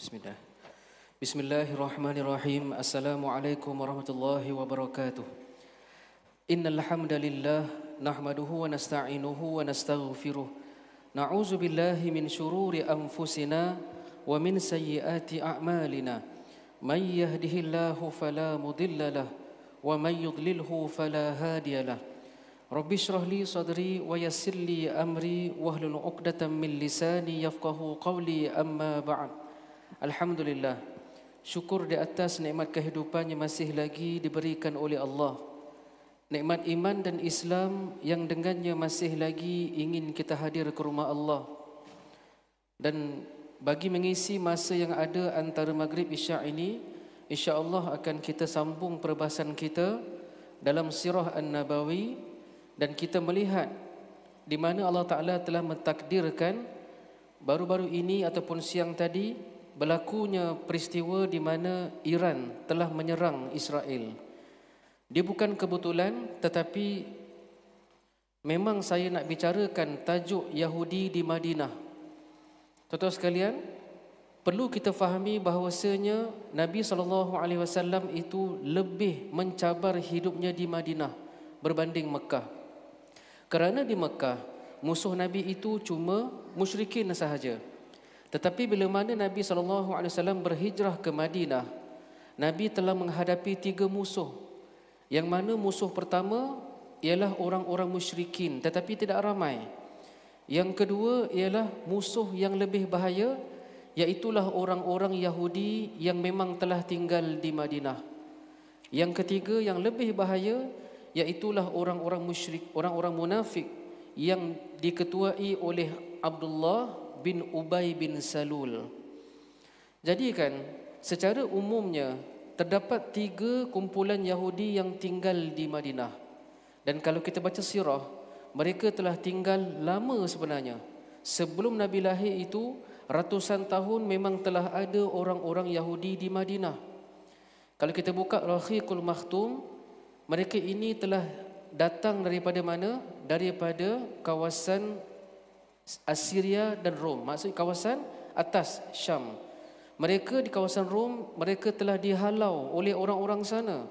بسم الله بسم الله الرحمن الرحيم السلام عليكم ورحمة الله وبركاته إن الحمد لله نحمده ونستعينه ونستغفره نعوذ بالله من شرور أنفسنا ومن سيئات أعمالنا من يهده الله فلا مضل له ومن يضلله فلا هادي له رب اشرح لي صدري ويسر لي أمري واهلل عقدة من لساني يفقه قولي أما بعد Alhamdulillah. Syukur di atas nikmat kehidupan yang masih lagi diberikan oleh Allah. Nikmat iman dan Islam yang dengannya masih lagi ingin kita hadir ke rumah Allah. Dan bagi mengisi masa yang ada antara Maghrib Isya' ini, insya-Allah akan kita sambung perbahasan kita dalam sirah An-Nabawi dan kita melihat di mana Allah Taala telah mentakdirkan baru-baru ini ataupun siang tadi berlakunya peristiwa di mana Iran telah menyerang Israel. Dia bukan kebetulan tetapi memang saya nak bicarakan tajuk Yahudi di Madinah. Tuan-tuan sekalian, perlu kita fahami bahawasanya Nabi sallallahu alaihi wasallam itu lebih mencabar hidupnya di Madinah berbanding Mekah. Kerana di Mekah musuh Nabi itu cuma musyrikin sahaja. Tetapi bila mana Nabi SAW berhijrah ke Madinah, Nabi telah menghadapi tiga musuh. Yang mana musuh pertama ialah orang-orang musyrikin tetapi tidak ramai. Yang kedua ialah musuh yang lebih bahaya iaitulah orang-orang Yahudi yang memang telah tinggal di Madinah. Yang ketiga yang lebih bahaya iaitulah orang-orang musyrik, orang-orang munafik yang diketuai oleh Abdullah bin Ubay bin Salul. Jadi kan, secara umumnya terdapat tiga kumpulan Yahudi yang tinggal di Madinah. Dan kalau kita baca sirah, mereka telah tinggal lama sebenarnya. Sebelum Nabi lahir itu, ratusan tahun memang telah ada orang-orang Yahudi di Madinah. Kalau kita buka Rakhikul Makhtum, mereka ini telah datang daripada mana? Daripada kawasan Assyria dan Rom maksud kawasan atas Syam mereka di kawasan Rom mereka telah dihalau oleh orang-orang sana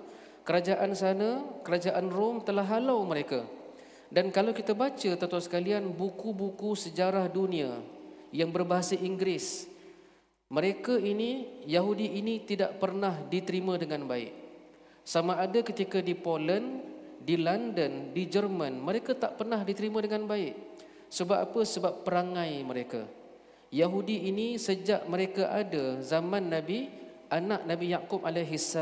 kerajaan sana kerajaan Rom telah halau mereka dan kalau kita baca tuan-tuan sekalian buku-buku sejarah dunia yang berbahasa Inggeris mereka ini Yahudi ini tidak pernah diterima dengan baik sama ada ketika di Poland di London di Jerman mereka tak pernah diterima dengan baik sebab apa? Sebab perangai mereka. Yahudi ini sejak mereka ada zaman Nabi, anak Nabi Yaakob AS.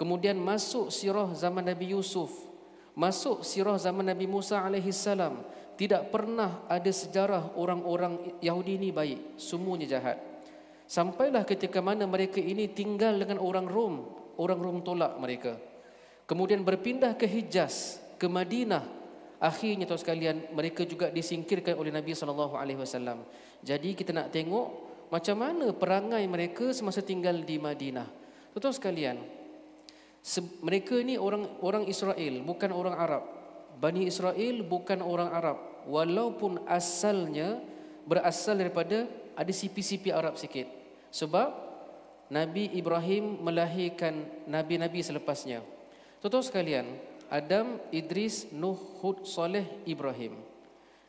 Kemudian masuk sirah zaman Nabi Yusuf. Masuk sirah zaman Nabi Musa AS. Tidak pernah ada sejarah orang-orang Yahudi ini baik. Semuanya jahat. Sampailah ketika mana mereka ini tinggal dengan orang Rom. Orang Rom tolak mereka. Kemudian berpindah ke Hijaz, ke Madinah, akhirnya tuan sekalian mereka juga disingkirkan oleh Nabi saw. Jadi kita nak tengok macam mana perangai mereka semasa tinggal di Madinah. Tuan sekalian, mereka ni orang orang Israel, bukan orang Arab. Bani Israel bukan orang Arab. Walaupun asalnya berasal daripada ada sipi-sipi Arab sikit. Sebab Nabi Ibrahim melahirkan nabi-nabi selepasnya. Tuan-tuan sekalian, Adam, Idris, Nuh, Hud, Saleh, Ibrahim.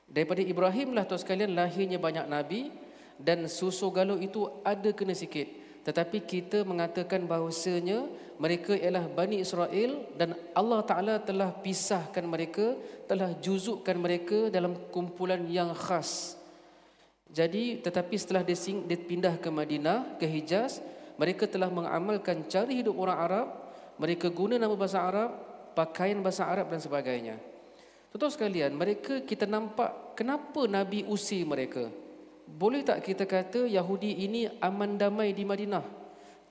Daripada Ibrahimlah tuan sekalian lahirnya banyak nabi dan susu galuh itu ada kena sikit. Tetapi kita mengatakan bahawasanya mereka ialah Bani Israel dan Allah Ta'ala telah pisahkan mereka, telah juzukkan mereka dalam kumpulan yang khas. Jadi tetapi setelah dia pindah ke Madinah, ke Hijaz, mereka telah mengamalkan cara hidup orang Arab, mereka guna nama bahasa Arab, pakaian bahasa Arab dan sebagainya. tuan sekalian, mereka kita nampak kenapa Nabi usir mereka. Boleh tak kita kata Yahudi ini aman damai di Madinah?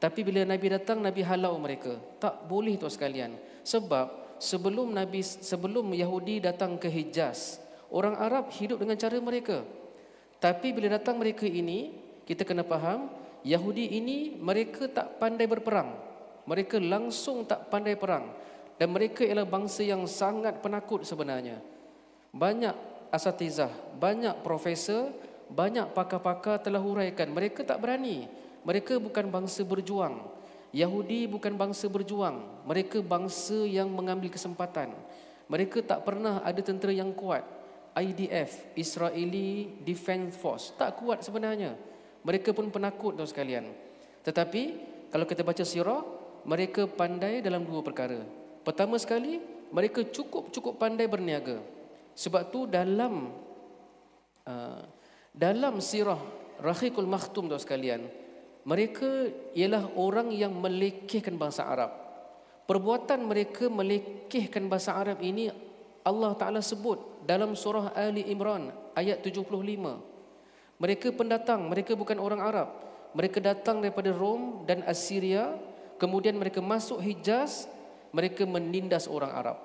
Tapi bila Nabi datang, Nabi halau mereka. Tak boleh tuan sekalian. Sebab sebelum Nabi sebelum Yahudi datang ke Hijaz, orang Arab hidup dengan cara mereka. Tapi bila datang mereka ini, kita kena faham, Yahudi ini mereka tak pandai berperang. Mereka langsung tak pandai perang. Dan mereka ialah bangsa yang sangat penakut sebenarnya. Banyak asatizah, banyak profesor, banyak pakar-pakar telah huraikan. Mereka tak berani. Mereka bukan bangsa berjuang. Yahudi bukan bangsa berjuang. Mereka bangsa yang mengambil kesempatan. Mereka tak pernah ada tentera yang kuat. IDF, Israeli Defense Force. Tak kuat sebenarnya. Mereka pun penakut tau sekalian. Tetapi, kalau kita baca sirah, mereka pandai dalam dua perkara. Pertama sekali, mereka cukup-cukup pandai berniaga. Sebab tu dalam uh, dalam sirah Rakhikul Makhtum tu sekalian, mereka ialah orang yang melekehkan bahasa Arab. Perbuatan mereka melekehkan bahasa Arab ini Allah Ta'ala sebut dalam surah Ali Imran ayat 75. Mereka pendatang, mereka bukan orang Arab. Mereka datang daripada Rom dan Assyria, kemudian mereka masuk Hijaz mereka menindas orang Arab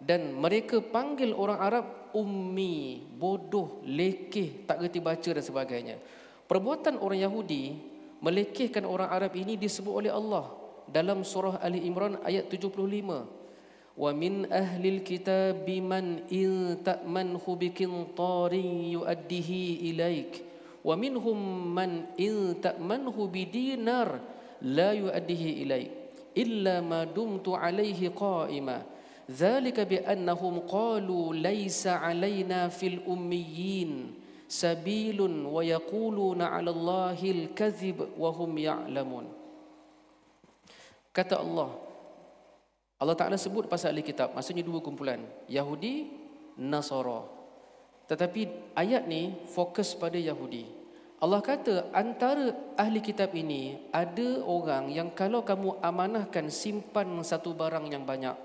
dan mereka panggil orang Arab ummi, bodoh, lekeh, tak reti baca dan sebagainya. Perbuatan orang Yahudi melekehkan orang Arab ini disebut oleh Allah dalam surah Ali Imran ayat 75. Wa min ahli alkitab man in ta'manhu biqintarin yu'addihi ilaik wa minhum man in ta'manhu bidinar la yu'addihi ilaik illa ma dumtu alaihi qaima dzalika bi annahum qalu laisa alaina fil ummiyin sabilun wa yaquluna 'ala allahi al kadhib wa hum ya'lamun kata Allah Allah Taala sebut pasal kitab. maksudnya dua kumpulan Yahudi Nasara tetapi ayat ni fokus pada Yahudi Allah kata antara ahli kitab ini ada orang yang kalau kamu amanahkan simpan satu barang yang banyak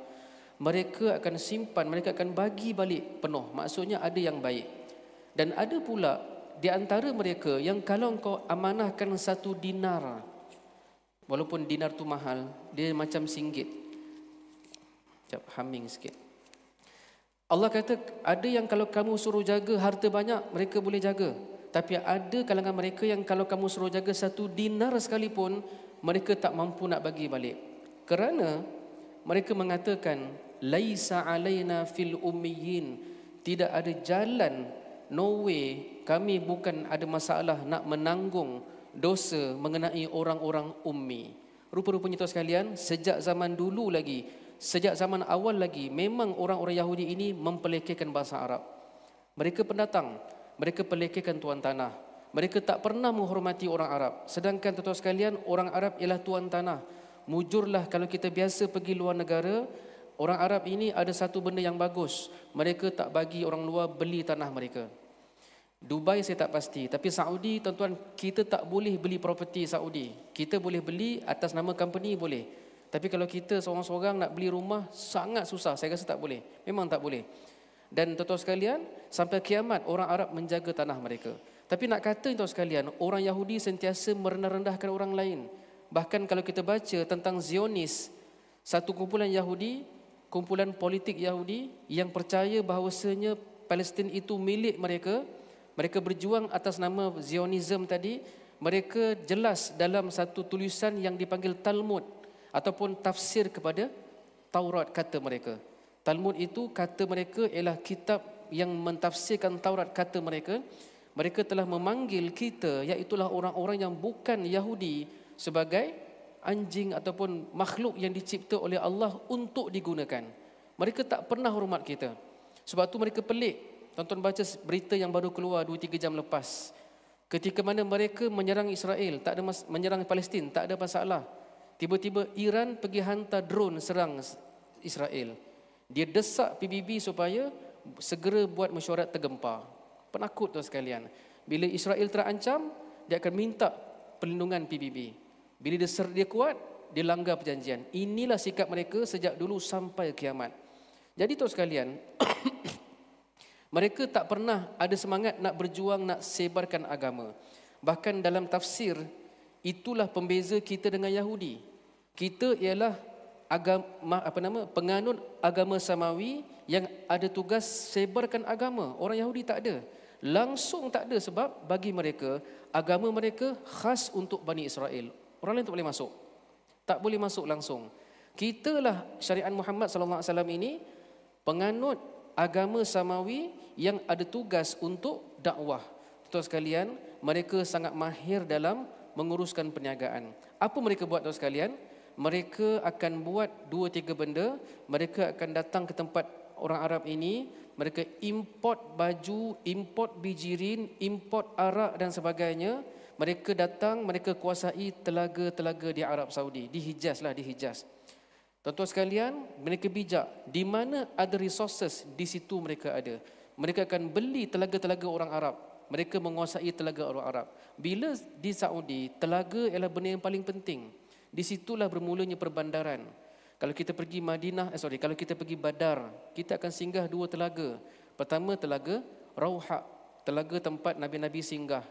mereka akan simpan mereka akan bagi balik penuh maksudnya ada yang baik dan ada pula di antara mereka yang kalau engkau amanahkan satu dinar walaupun dinar tu mahal dia macam singgit cap humming sikit. Allah kata, ada yang kalau kamu suruh jaga harta banyak, mereka boleh jaga. Tapi ada kalangan mereka yang kalau kamu suruh jaga satu dinar sekalipun, mereka tak mampu nak bagi balik. Kerana mereka mengatakan, Laisa alayna fil ummiyin. Tidak ada jalan, no way, kami bukan ada masalah nak menanggung dosa mengenai orang-orang ummi. Rupa-rupanya tuan sekalian, sejak zaman dulu lagi, sejak zaman awal lagi, memang orang-orang Yahudi ini mempelekehkan bahasa Arab. Mereka pendatang, mereka pelekehkan tuan tanah. Mereka tak pernah menghormati orang Arab. Sedangkan tuan-tuan sekalian, orang Arab ialah tuan tanah. Mujurlah kalau kita biasa pergi luar negara, orang Arab ini ada satu benda yang bagus. Mereka tak bagi orang luar beli tanah mereka. Dubai saya tak pasti, tapi Saudi tuan-tuan, kita tak boleh beli property Saudi. Kita boleh beli atas nama company boleh. Tapi kalau kita seorang-seorang nak beli rumah, sangat susah. Saya rasa tak boleh. Memang tak boleh. Dan tuan-tuan sekalian, sampai kiamat orang Arab menjaga tanah mereka. Tapi nak kata tuan-tuan sekalian, orang Yahudi sentiasa merendah-rendahkan orang lain. Bahkan kalau kita baca tentang Zionis, satu kumpulan Yahudi, kumpulan politik Yahudi yang percaya bahawasanya Palestin itu milik mereka, mereka berjuang atas nama Zionism tadi, mereka jelas dalam satu tulisan yang dipanggil Talmud ataupun tafsir kepada Taurat kata mereka. Talmud itu kata mereka ialah kitab yang mentafsirkan Taurat kata mereka. Mereka telah memanggil kita iaitu orang-orang yang bukan Yahudi sebagai anjing ataupun makhluk yang dicipta oleh Allah untuk digunakan. Mereka tak pernah hormat kita. Sebab tu mereka pelik. Tonton baca berita yang baru keluar 2-3 jam lepas. Ketika mana mereka menyerang Israel, tak ada mas- menyerang Palestin, tak ada masalah. Tiba-tiba Iran pergi hantar drone serang Israel. Dia desak PBB supaya segera buat mesyuarat tergempar. Penakut tuan sekalian. Bila Israel terancam, dia akan minta perlindungan PBB. Bila dia, ser- dia kuat, dia langgar perjanjian. Inilah sikap mereka sejak dulu sampai kiamat. Jadi tuan sekalian, mereka tak pernah ada semangat nak berjuang, nak sebarkan agama. Bahkan dalam tafsir, itulah pembeza kita dengan Yahudi. Kita ialah agama apa nama penganut agama samawi yang ada tugas sebarkan agama. Orang Yahudi tak ada. Langsung tak ada sebab bagi mereka agama mereka khas untuk Bani Israel. Orang lain tak boleh masuk. Tak boleh masuk langsung. Kitalah syariat Muhammad sallallahu alaihi wasallam ini penganut agama samawi yang ada tugas untuk dakwah. Tuan sekalian, mereka sangat mahir dalam menguruskan perniagaan. Apa mereka buat tuan sekalian? mereka akan buat dua tiga benda mereka akan datang ke tempat orang Arab ini mereka import baju import bijirin import arak dan sebagainya mereka datang mereka kuasai telaga-telaga di Arab Saudi di Hijaz lah di Hijaz tuan-tuan sekalian mereka bijak di mana ada resources di situ mereka ada mereka akan beli telaga-telaga orang Arab mereka menguasai telaga orang Arab bila di Saudi telaga ialah benda yang paling penting di situlah bermulanya perbandaran. Kalau kita pergi Madinah, eh, sorry, kalau kita pergi Badar, kita akan singgah dua telaga. Pertama telaga Rauha, telaga tempat nabi-nabi singgah.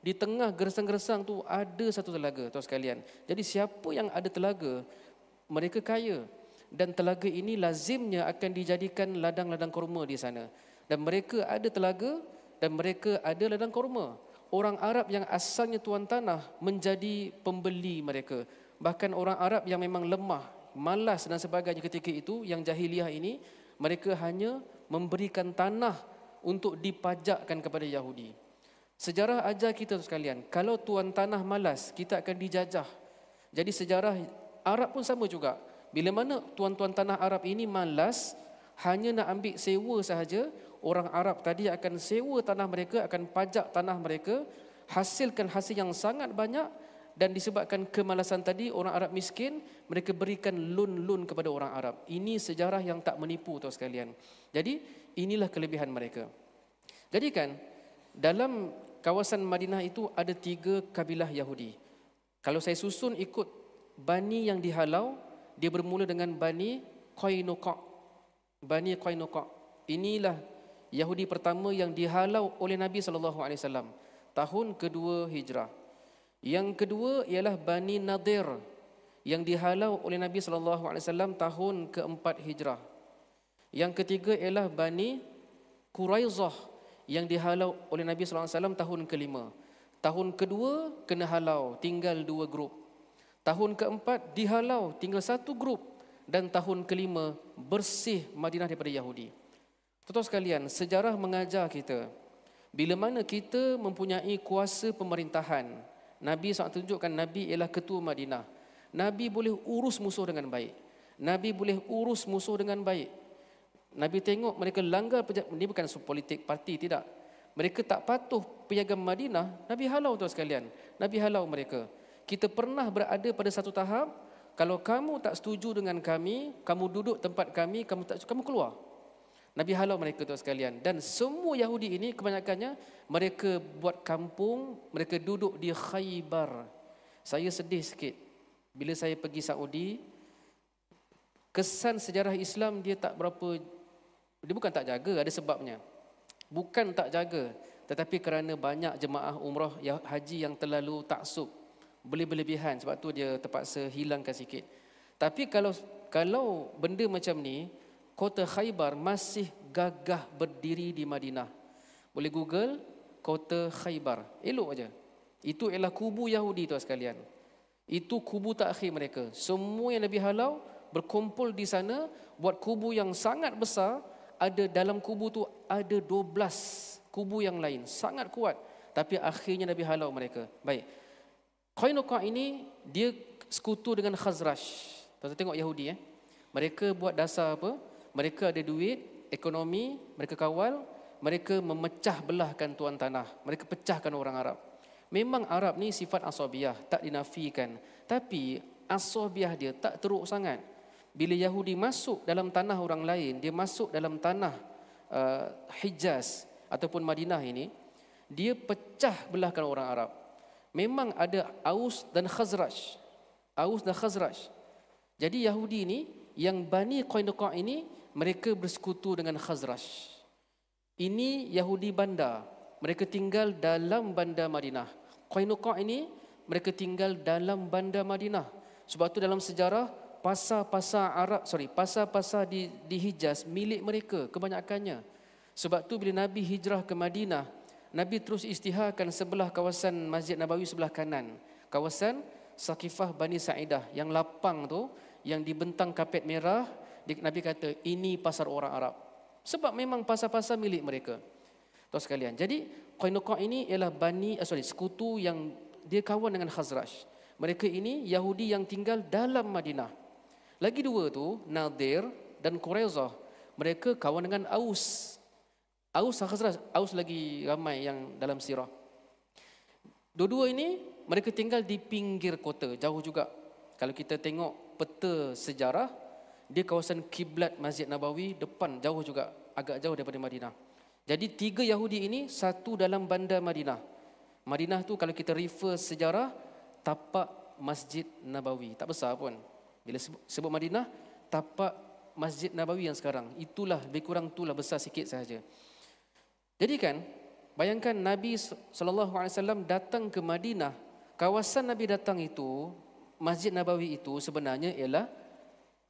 Di tengah gersang-gersang tu ada satu telaga, tuan sekalian. Jadi siapa yang ada telaga, mereka kaya. Dan telaga ini lazimnya akan dijadikan ladang-ladang kurma di sana. Dan mereka ada telaga dan mereka ada ladang kurma. Orang Arab yang asalnya tuan tanah menjadi pembeli mereka bahkan orang Arab yang memang lemah, malas dan sebagainya ketika itu yang jahiliah ini mereka hanya memberikan tanah untuk dipajakkan kepada Yahudi. Sejarah ajar kita sekalian, kalau tuan tanah malas, kita akan dijajah. Jadi sejarah Arab pun sama juga. Bila mana tuan-tuan tanah Arab ini malas, hanya nak ambil sewa sahaja, orang Arab tadi akan sewa tanah mereka, akan pajak tanah mereka, hasilkan hasil yang sangat banyak, dan disebabkan kemalasan tadi orang Arab miskin mereka berikan loan-loan kepada orang Arab. Ini sejarah yang tak menipu tuan sekalian. Jadi inilah kelebihan mereka. Jadi kan dalam kawasan Madinah itu ada tiga kabilah Yahudi. Kalau saya susun ikut bani yang dihalau dia bermula dengan bani Qainuqa. Bani Qainuqa. Inilah Yahudi pertama yang dihalau oleh Nabi sallallahu alaihi wasallam tahun kedua Hijrah. Yang kedua ialah Bani Nadir yang dihalau oleh Nabi SAW tahun keempat hijrah. Yang ketiga ialah Bani Quraizah yang dihalau oleh Nabi SAW tahun kelima. Tahun kedua kena halau, tinggal dua grup. Tahun keempat dihalau, tinggal satu grup. Dan tahun kelima bersih Madinah daripada Yahudi. tuan sekalian, sejarah mengajar kita. Bila mana kita mempunyai kuasa pemerintahan, Nabi SAW tunjukkan Nabi ialah ketua Madinah. Nabi boleh urus musuh dengan baik. Nabi boleh urus musuh dengan baik. Nabi tengok mereka langgar pejabat. Ini bukan politik parti, tidak. Mereka tak patuh piagam Madinah. Nabi halau tuan sekalian. Nabi halau mereka. Kita pernah berada pada satu tahap. Kalau kamu tak setuju dengan kami, kamu duduk tempat kami, kamu tak kamu keluar. Nabi halau mereka tuan sekalian dan semua Yahudi ini kebanyakannya mereka buat kampung, mereka duduk di Khaybar. Saya sedih sikit bila saya pergi Saudi kesan sejarah Islam dia tak berapa dia bukan tak jaga ada sebabnya. Bukan tak jaga tetapi kerana banyak jemaah umrah ya, haji yang terlalu taksub beli berlebihan sebab tu dia terpaksa hilangkan sikit. Tapi kalau kalau benda macam ni kota Khaybar masih gagah berdiri di Madinah. Boleh Google kota Khaybar. Elok aja. Itu ialah kubu Yahudi tuan sekalian. Itu kubu takhir mereka. Semua yang lebih halau berkumpul di sana buat kubu yang sangat besar. Ada dalam kubu tu ada 12 kubu yang lain. Sangat kuat. Tapi akhirnya Nabi halau mereka. Baik. Koinoka ini dia sekutu dengan Khazraj. Tuan-tuan tengok Yahudi eh. Mereka buat dasar apa? mereka ada duit, ekonomi, mereka kawal, mereka memecah belahkan tuan tanah, mereka pecahkan orang Arab. Memang Arab ni sifat asabiah, tak dinafikan. Tapi asabiah dia tak teruk sangat. Bila Yahudi masuk dalam tanah orang lain, dia masuk dalam tanah uh, Hijaz ataupun Madinah ini, dia pecah belahkan orang Arab. Memang ada Aus dan Khazraj. Aus dan Khazraj. Jadi Yahudi ini, yang Bani Qainuqa ini, mereka bersekutu dengan Khazraj. Ini Yahudi bandar. Mereka tinggal dalam bandar Madinah. Qainuqa ini mereka tinggal dalam bandar Madinah. Sebab tu dalam sejarah pasar-pasar Arab, sorry, pasar-pasar di, di Hijaz milik mereka kebanyakannya. Sebab tu bila Nabi hijrah ke Madinah, Nabi terus istiharkan sebelah kawasan Masjid Nabawi sebelah kanan. Kawasan Sakifah Bani Sa'idah yang lapang tu yang dibentang kapet merah Nabi kata, ini pasar orang Arab. Sebab memang pasar-pasar milik mereka. tahu sekalian. Jadi, Qainuqa ini ialah bani, eh, sorry, sekutu yang dia kawan dengan Khazraj. Mereka ini Yahudi yang tinggal dalam Madinah. Lagi dua tu, Nadir dan Quraizah. Mereka kawan dengan Aus. Aus Khazraj, Aus lagi ramai yang dalam sirah. Dua-dua ini mereka tinggal di pinggir kota, jauh juga. Kalau kita tengok peta sejarah, dia kawasan kiblat Masjid Nabawi depan jauh juga agak jauh daripada Madinah. Jadi tiga Yahudi ini satu dalam bandar Madinah. Madinah tu kalau kita refer sejarah tapak Masjid Nabawi tak besar pun. Bila sebut Madinah tapak Masjid Nabawi yang sekarang itulah lebih kurang itulah besar sikit sahaja. Jadi kan bayangkan Nabi saw datang ke Madinah kawasan Nabi datang itu Masjid Nabawi itu sebenarnya ialah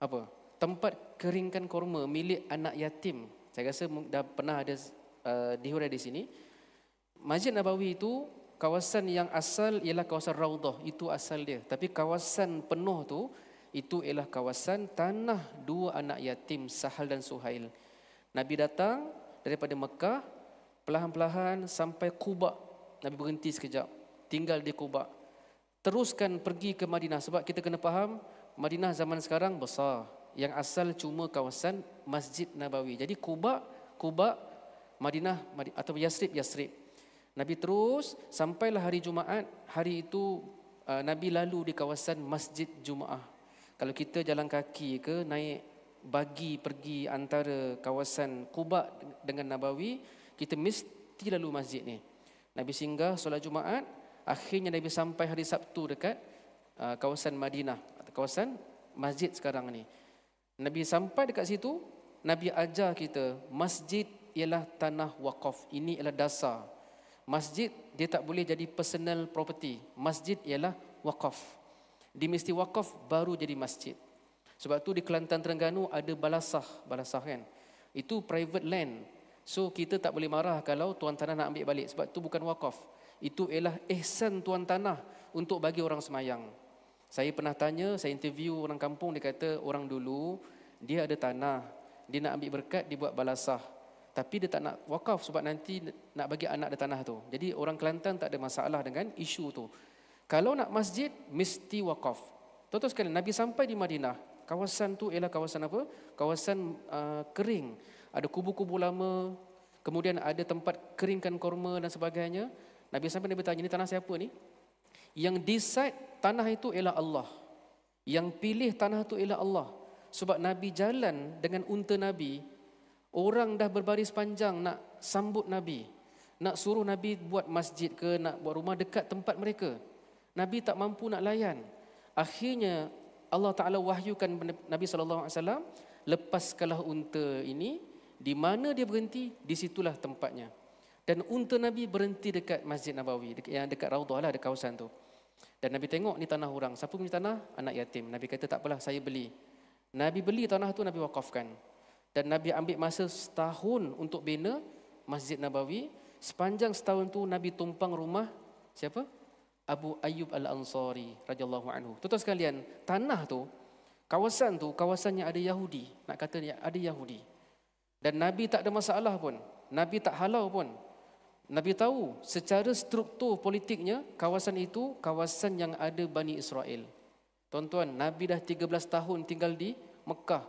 apa? tempat keringkan korma milik anak yatim. Saya rasa dah pernah ada uh, dihurai di sini. Masjid Nabawi itu kawasan yang asal ialah kawasan Raudah. Itu asal dia. Tapi kawasan penuh tu itu ialah kawasan tanah dua anak yatim Sahal dan Suhail. Nabi datang daripada Mekah perlahan-lahan sampai Kubah. Nabi berhenti sekejap. Tinggal di Kubah. Teruskan pergi ke Madinah. Sebab kita kena faham Madinah zaman sekarang besar yang asal cuma kawasan Masjid Nabawi. Jadi Kuba, Kuba, Madinah atau Yasrib, Yasrib. Nabi terus sampailah hari Jumaat, hari itu uh, Nabi lalu di kawasan Masjid Jumaat. Kalau kita jalan kaki ke naik bagi pergi antara kawasan Kuba dengan Nabawi, kita mesti lalu masjid ni. Nabi singgah solat Jumaat, akhirnya Nabi sampai hari Sabtu dekat uh, kawasan Madinah atau kawasan masjid sekarang ni. Nabi sampai dekat situ, Nabi ajar kita, masjid ialah tanah wakaf. Ini ialah dasar. Masjid dia tak boleh jadi personal property. Masjid ialah wakaf. Di mesti wakaf baru jadi masjid. Sebab tu di Kelantan Terengganu ada balasah, balasah kan. Itu private land. So kita tak boleh marah kalau tuan tanah nak ambil balik sebab tu bukan wakaf. Itu ialah ihsan tuan tanah untuk bagi orang semayang. Saya pernah tanya, saya interview orang kampung, dia kata orang dulu dia ada tanah, dia nak ambil berkat, dia buat balasah. Tapi dia tak nak wakaf sebab nanti nak bagi anak ada tanah tu. Jadi orang Kelantan tak ada masalah dengan isu tu. Kalau nak masjid, mesti wakaf. Tuan-tuan Nabi sampai di Madinah, kawasan tu ialah kawasan apa? Kawasan uh, kering. Ada kubu-kubu lama, kemudian ada tempat keringkan korma dan sebagainya. Nabi sampai, Nabi tanya, ini tanah siapa ni? Yang decide tanah itu ialah Allah. Yang pilih tanah itu ialah Allah. Sebab Nabi jalan dengan unta Nabi, orang dah berbaris panjang nak sambut Nabi. Nak suruh Nabi buat masjid ke, nak buat rumah dekat tempat mereka. Nabi tak mampu nak layan. Akhirnya Allah Ta'ala wahyukan Nabi SAW, lepaskanlah unta ini. Di mana dia berhenti, Di situlah tempatnya. Dan unta Nabi berhenti dekat Masjid Nabawi, dekat, yang dekat Raudah lah, ada kawasan tu. Dan Nabi tengok ni tanah orang. Siapa punya tanah? Anak yatim. Nabi kata tak apalah saya beli. Nabi beli tanah tu Nabi wakafkan. Dan Nabi ambil masa setahun untuk bina Masjid Nabawi. Sepanjang setahun tu Nabi tumpang rumah siapa? Abu Ayyub Al-Ansari radhiyallahu anhu. Tuan-tuan sekalian, tanah tu kawasan tu kawasannya ada Yahudi. Nak kata ada Yahudi. Dan Nabi tak ada masalah pun. Nabi tak halau pun. Nabi tahu secara struktur politiknya kawasan itu kawasan yang ada Bani Israel. Tuan-tuan, Nabi dah 13 tahun tinggal di Mekah.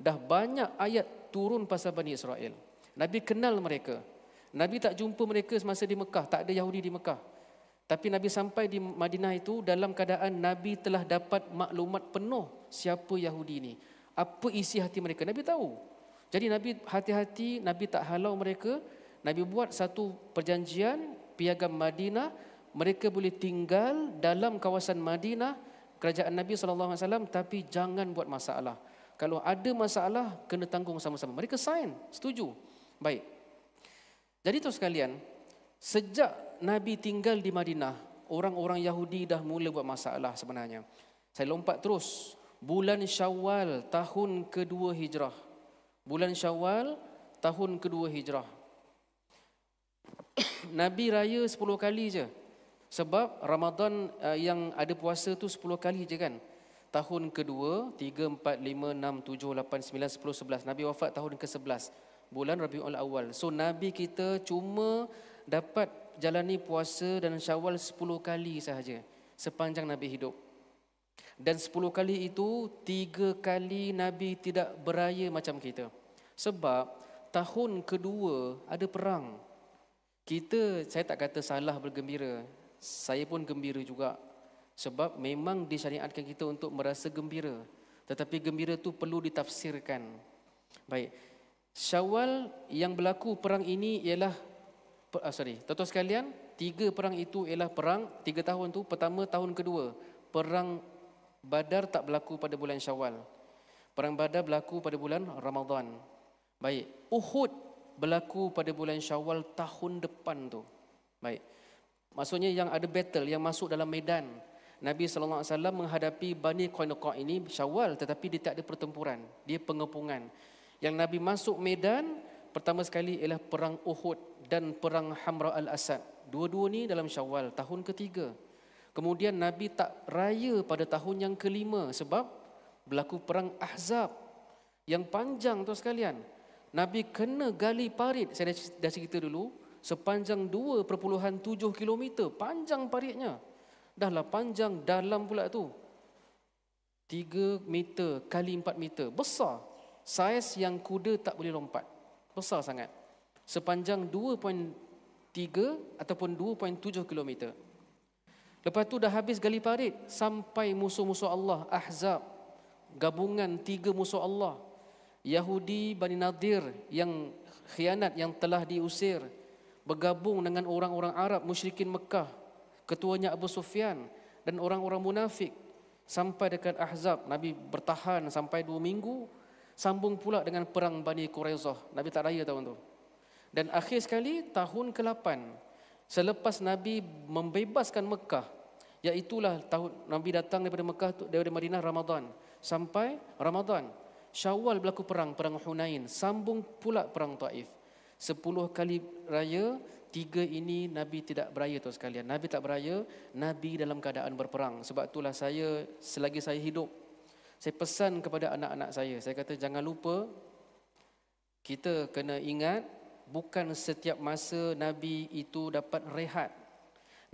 Dah banyak ayat turun pasal Bani Israel. Nabi kenal mereka. Nabi tak jumpa mereka semasa di Mekah. Tak ada Yahudi di Mekah. Tapi Nabi sampai di Madinah itu dalam keadaan Nabi telah dapat maklumat penuh siapa Yahudi ini. Apa isi hati mereka. Nabi tahu. Jadi Nabi hati-hati, Nabi tak halau mereka. Nabi buat satu perjanjian piagam Madinah mereka boleh tinggal dalam kawasan Madinah kerajaan Nabi saw, tapi jangan buat masalah. Kalau ada masalah kena tanggung sama-sama. Mereka sign, setuju. Baik. Jadi tuan sekalian, sejak Nabi tinggal di Madinah, orang-orang Yahudi dah mula buat masalah sebenarnya. Saya lompat terus. Bulan Syawal tahun kedua Hijrah. Bulan Syawal tahun kedua Hijrah. Nabi raya 10 kali je. Sebab Ramadan eh, yang ada puasa tu 10 kali je kan. Tahun kedua, 3, 4, 5, 6, 7, 8, 9, 10, 11. Nabi wafat tahun ke-11. Bulan Rabiul Awal. So Nabi kita cuma dapat jalani puasa dan syawal 10 kali sahaja. Sepanjang Nabi hidup. Dan 10 kali itu, 3 kali Nabi tidak beraya macam kita. Sebab tahun kedua ada perang. Perang. Kita, saya tak kata salah bergembira. Saya pun gembira juga. Sebab memang disyariatkan kita untuk merasa gembira. Tetapi gembira tu perlu ditafsirkan. Baik. Syawal yang berlaku perang ini ialah per, ah, sorry, tuan-tuan sekalian, tiga perang itu ialah perang tiga tahun tu, pertama tahun kedua. Perang Badar tak berlaku pada bulan Syawal. Perang Badar berlaku pada bulan Ramadhan. Baik. Uhud berlaku pada bulan Syawal tahun depan tu. Baik. Maksudnya yang ada battle yang masuk dalam medan Nabi sallallahu alaihi wasallam menghadapi Bani Qainuqa ini Syawal tetapi dia tak ada pertempuran, dia pengepungan. Yang Nabi masuk medan pertama sekali ialah perang Uhud dan perang Hamra al-Asad. Dua-dua ni dalam Syawal tahun ketiga. Kemudian Nabi tak raya pada tahun yang kelima sebab berlaku perang Ahzab yang panjang tu sekalian. Nabi kena gali parit, saya dah cerita dulu, sepanjang 2.7 km, panjang paritnya. Dahlah panjang dalam pula tu. 3 meter kali 4 meter, besar. Saiz yang kuda tak boleh lompat. Besar sangat. Sepanjang 2.3 ataupun 2.7 km. Lepas tu dah habis gali parit, sampai musuh-musuh Allah, Ahzab, gabungan tiga musuh Allah, Yahudi Bani Nadir yang khianat yang telah diusir bergabung dengan orang-orang Arab musyrikin Mekah ketuanya Abu Sufyan dan orang-orang munafik sampai dekat Ahzab Nabi bertahan sampai dua minggu sambung pula dengan perang Bani Quraizah Nabi tak raya tahun tu dan akhir sekali tahun ke-8 selepas Nabi membebaskan Mekah iaitulah tahun Nabi datang daripada Mekah daripada Madinah Ramadan sampai Ramadan Syawal berlaku perang, perang Hunain. Sambung pula perang Taif. Sepuluh kali raya, tiga ini Nabi tidak beraya tuan sekalian. Nabi tak beraya, Nabi dalam keadaan berperang. Sebab itulah saya, selagi saya hidup, saya pesan kepada anak-anak saya. Saya kata jangan lupa, kita kena ingat, bukan setiap masa Nabi itu dapat rehat.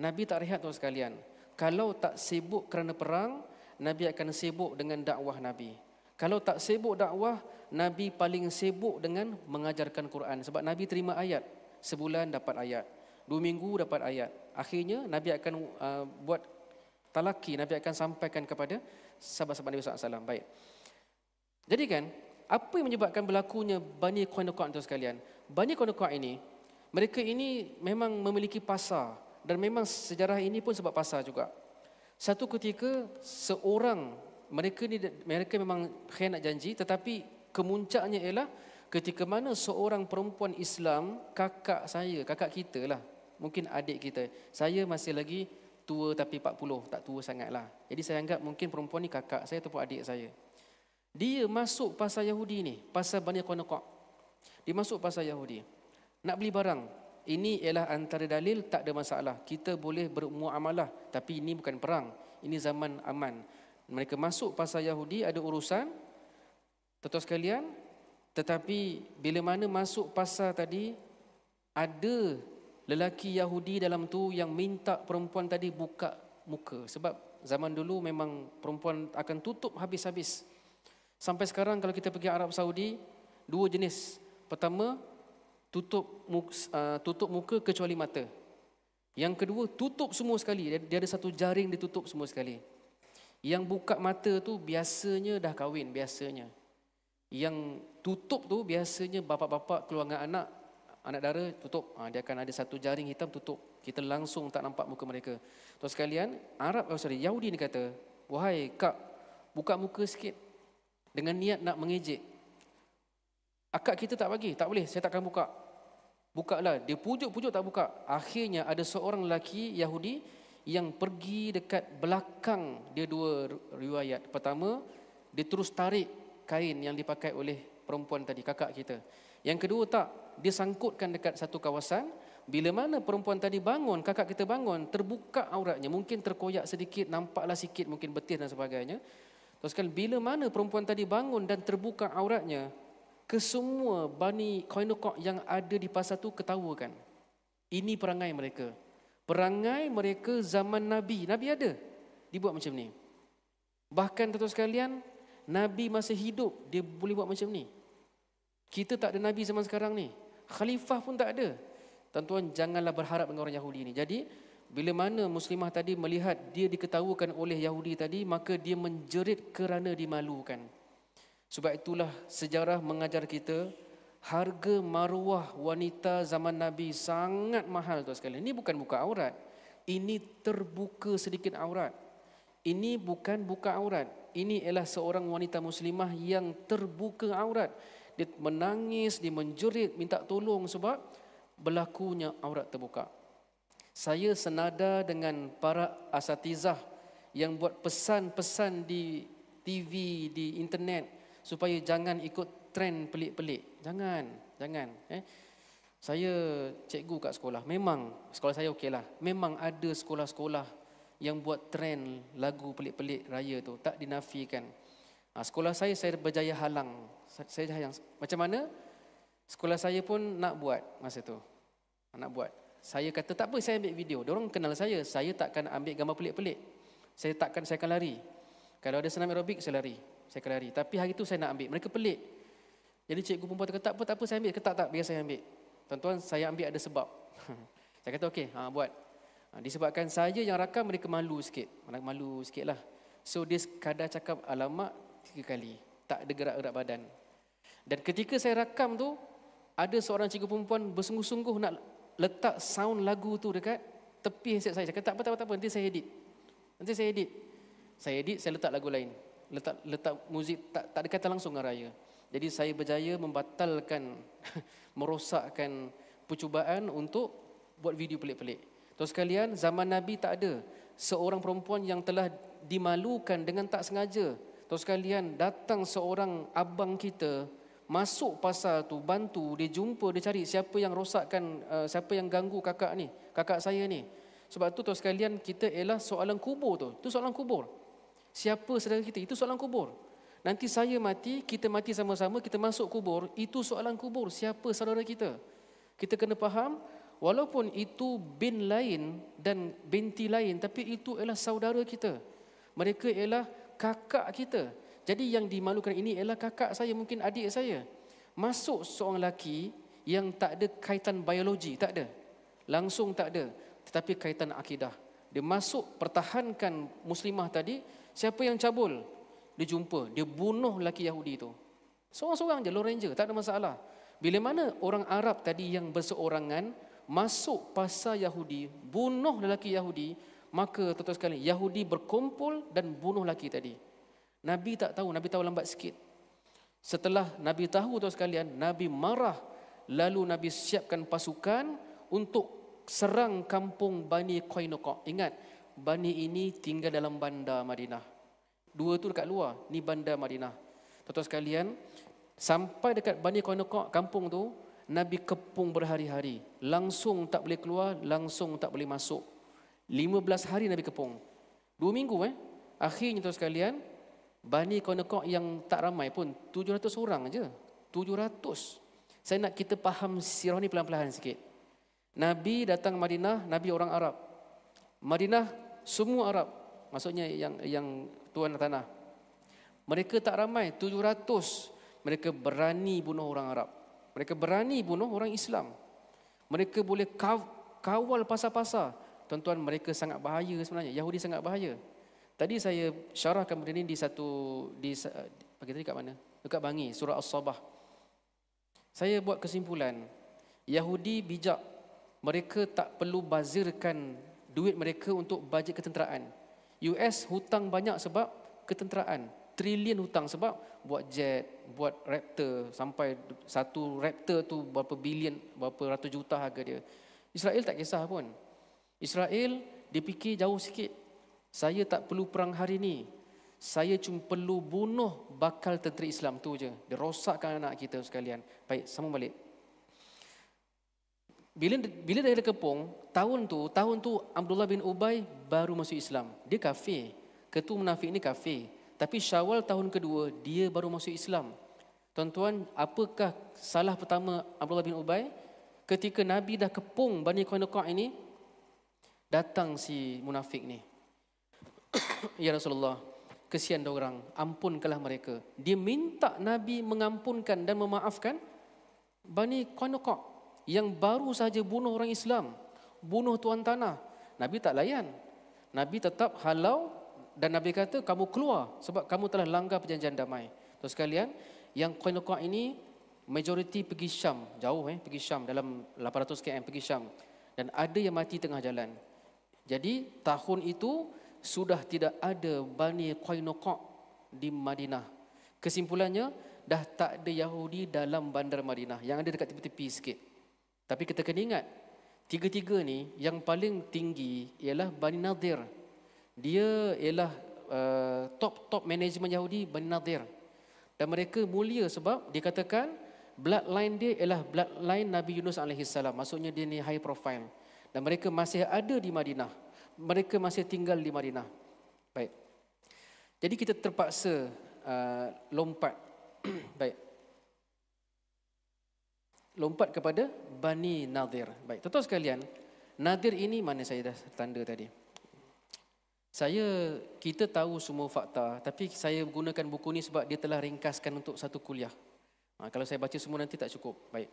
Nabi tak rehat tuan sekalian. Kalau tak sibuk kerana perang, Nabi akan sibuk dengan dakwah Nabi. Kalau tak sibuk dakwah, Nabi paling sibuk dengan mengajarkan Quran. Sebab Nabi terima ayat. Sebulan dapat ayat. Dua minggu dapat ayat. Akhirnya Nabi akan uh, buat talaki. Nabi akan sampaikan kepada sahabat-sahabat Nabi SAW. Baik. Jadi kan, apa yang menyebabkan berlakunya Bani Qanuqa itu sekalian? Bani Qanuqa ini, mereka ini memang memiliki pasar. Dan memang sejarah ini pun sebab pasar juga. Satu ketika, seorang mereka ni mereka memang khianat janji tetapi kemuncaknya ialah ketika mana seorang perempuan Islam kakak saya kakak kita lah mungkin adik kita saya masih lagi tua tapi 40 tak tua sangat lah jadi saya anggap mungkin perempuan ni kakak saya ataupun adik saya dia masuk pasar Yahudi ni pasar Bani Qanaqah dia masuk pasar Yahudi nak beli barang ini ialah antara dalil tak ada masalah kita boleh bermuamalah tapi ini bukan perang ini zaman aman mereka masuk pasal Yahudi ada urusan. Tuan-tuan sekalian, tetapi bila mana masuk pasal tadi ada lelaki Yahudi dalam tu yang minta perempuan tadi buka muka sebab zaman dulu memang perempuan akan tutup habis-habis. Sampai sekarang kalau kita pergi Arab Saudi dua jenis. Pertama tutup muka, uh, tutup muka kecuali mata. Yang kedua tutup semua sekali. Dia ada satu jaring ditutup semua sekali. Yang buka mata tu biasanya dah kahwin, biasanya. Yang tutup tu biasanya bapa-bapa keluarga anak, anak dara tutup. Ha, dia akan ada satu jaring hitam tutup. Kita langsung tak nampak muka mereka. Tuan sekalian, Arab, oh sorry, Yahudi ni kata, wahai kak, buka muka sikit dengan niat nak mengejek. Akak kita tak bagi, tak boleh, saya takkan buka. Bukalah, dia pujuk-pujuk tak buka. Akhirnya ada seorang lelaki Yahudi yang pergi dekat belakang dia dua riwayat. Pertama, dia terus tarik kain yang dipakai oleh perempuan tadi, kakak kita. Yang kedua tak, dia sangkutkan dekat satu kawasan. Bila mana perempuan tadi bangun, kakak kita bangun, terbuka auratnya. Mungkin terkoyak sedikit, nampaklah sikit, mungkin betis dan sebagainya. Teruskan, bila mana perempuan tadi bangun dan terbuka auratnya, kesemua bani koinokok yang ada di pasar tu ketawakan. Ini perangai mereka. Perangai mereka zaman Nabi. Nabi ada. Dibuat macam ni. Bahkan tuan-tuan sekalian, Nabi masa hidup, dia boleh buat macam ni. Kita tak ada Nabi zaman sekarang ni. Khalifah pun tak ada. Tuan-tuan, janganlah berharap dengan orang Yahudi ni. Jadi, bila mana Muslimah tadi melihat dia diketahukan oleh Yahudi tadi, maka dia menjerit kerana dimalukan. Sebab itulah sejarah mengajar kita harga maruah wanita zaman Nabi sangat mahal tu sekali. Ini bukan buka aurat. Ini terbuka sedikit aurat. Ini bukan buka aurat. Ini ialah seorang wanita muslimah yang terbuka aurat. Dia menangis, dia menjerit, minta tolong sebab berlakunya aurat terbuka. Saya senada dengan para asatizah yang buat pesan-pesan di TV, di internet supaya jangan ikut trend pelik-pelik. Jangan, jangan. Eh. Saya cikgu kat sekolah, memang sekolah saya okey lah. Memang ada sekolah-sekolah yang buat trend lagu pelik-pelik raya tu, tak dinafikan. Ha, sekolah saya, saya berjaya halang. Saya, saya yang Macam mana? Sekolah saya pun nak buat masa tu. Ha, nak buat. Saya kata, tak apa saya ambil video. Diorang kenal saya, saya takkan ambil gambar pelik-pelik. Saya takkan, saya akan lari. Kalau ada senam aerobik, saya lari. Saya akan lari. Tapi hari tu saya nak ambil. Mereka pelik. Jadi cikgu perempuan kata, tak apa, tak apa, saya ambil. Ketak tak, biar saya ambil. Tuan-tuan, saya ambil ada sebab. saya kata, okey, ha, buat. Ha, disebabkan saya yang rakam, mereka malu sikit. Malu sikit lah. So, dia kadang cakap, alamak, tiga kali. Tak ada gerak-gerak badan. Dan ketika saya rakam tu, ada seorang cikgu perempuan bersungguh-sungguh nak letak sound lagu tu dekat tepi headset saya. Saya kata, tak apa, tak apa, tak apa, nanti saya edit. Nanti saya edit. Saya edit, saya letak lagu lain. Letak letak muzik tak, tak ada kata langsung dengan raya. Jadi saya berjaya membatalkan, merosakkan percubaan untuk buat video pelik-pelik. Tuan sekalian, zaman Nabi tak ada seorang perempuan yang telah dimalukan dengan tak sengaja. Tuan sekalian, datang seorang abang kita masuk pasar tu bantu dia jumpa dia cari siapa yang rosakkan eh, siapa yang ganggu kakak ni kakak saya ni sebab tu tuan sekalian kita ialah soalan kubur tu tu soalan kubur siapa saudara kita itu soalan kubur Nanti saya mati, kita mati sama-sama, kita masuk kubur, itu soalan kubur, siapa saudara kita? Kita kena faham, walaupun itu bin lain dan binti lain, tapi itu ialah saudara kita. Mereka ialah kakak kita. Jadi yang dimalukan ini ialah kakak saya, mungkin adik saya. Masuk seorang lelaki yang tak ada kaitan biologi, tak ada. Langsung tak ada, tetapi kaitan akidah. Dia masuk pertahankan muslimah tadi, siapa yang cabul? dia jumpa, dia bunuh lelaki Yahudi itu. Seorang-seorang je, Lone Ranger, tak ada masalah. Bila mana orang Arab tadi yang berseorangan masuk pasar Yahudi, bunuh lelaki Yahudi, maka tuan-tuan sekalian, Yahudi berkumpul dan bunuh lelaki tadi. Nabi tak tahu, Nabi tahu lambat sikit. Setelah Nabi tahu tuan-tuan sekalian, Nabi marah. Lalu Nabi siapkan pasukan untuk serang kampung Bani Qainuqa. Ingat, Bani ini tinggal dalam bandar Madinah. Dua tu dekat luar, ni bandar Madinah. Tuan-tuan sekalian, sampai dekat Bani Qainuqa kampung tu, Nabi kepung berhari-hari. Langsung tak boleh keluar, langsung tak boleh masuk. 15 hari Nabi kepung. Dua minggu eh. Akhirnya tuan sekalian, Bani Qainuqa yang tak ramai pun, 700 orang aja. 700. Saya nak kita faham sirah ni pelan-pelan sikit. Nabi datang Madinah, Nabi orang Arab. Madinah semua Arab. Maksudnya yang yang tuan tanah. Mereka tak ramai, 700. Mereka berani bunuh orang Arab. Mereka berani bunuh orang Islam. Mereka boleh kawal pasar-pasar. Tuan-tuan, mereka sangat bahaya sebenarnya. Yahudi sangat bahaya. Tadi saya syarahkan benda ini di satu di bagi tadi kat mana? Dekat Bangi, surah As-Sabah. Saya buat kesimpulan, Yahudi bijak. Mereka tak perlu bazirkan duit mereka untuk bajet ketenteraan. US hutang banyak sebab ketenteraan. Trilion hutang sebab buat jet, buat raptor sampai satu raptor tu berapa bilion, berapa ratus juta harga dia. Israel tak kisah pun. Israel dia fikir jauh sikit. Saya tak perlu perang hari ini. Saya cuma perlu bunuh bakal tentera Islam tu je. Dia rosakkan anak kita sekalian. Baik, sama balik. Bila bila dia kepung tahun tu, tahun tu Abdullah bin Ubay baru masuk Islam. Dia kafir. Ketua munafik ni kafir. Tapi Syawal tahun kedua dia baru masuk Islam. Tuan-tuan, apakah salah pertama Abdullah bin Ubay? Ketika Nabi dah kepung Bani Qainuqa ini, datang si munafik ni. ya Rasulullah, kesian dia orang, ampunkanlah mereka. Dia minta Nabi mengampunkan dan memaafkan Bani Qainuqa yang baru saja bunuh orang Islam, bunuh tuan tanah, Nabi tak layan. Nabi tetap halau dan Nabi kata kamu keluar sebab kamu telah langgar perjanjian damai. Tuan sekalian, yang Qainuqa ini majoriti pergi Syam, jauh eh, pergi Syam dalam 800 km pergi Syam dan ada yang mati tengah jalan. Jadi tahun itu sudah tidak ada Bani Qainuqa di Madinah. Kesimpulannya dah tak ada Yahudi dalam bandar Madinah yang ada dekat tepi-tepi sikit. Tapi kita kena ingat, tiga-tiga ni yang paling tinggi ialah Bani Nadir. Dia ialah top-top uh, manajemen Yahudi Bani Nadir. Dan mereka mulia sebab dikatakan bloodline dia ialah bloodline Nabi Yunus AS. Maksudnya dia ni high profile. Dan mereka masih ada di Madinah. Mereka masih tinggal di Madinah. Baik. Jadi kita terpaksa uh, lompat. Baik lompat kepada Bani Nadir. Baik, tuan-tuan sekalian, Nadir ini mana saya dah tanda tadi. Saya kita tahu semua fakta, tapi saya gunakan buku ni sebab dia telah ringkaskan untuk satu kuliah. Ha, kalau saya baca semua nanti tak cukup. Baik.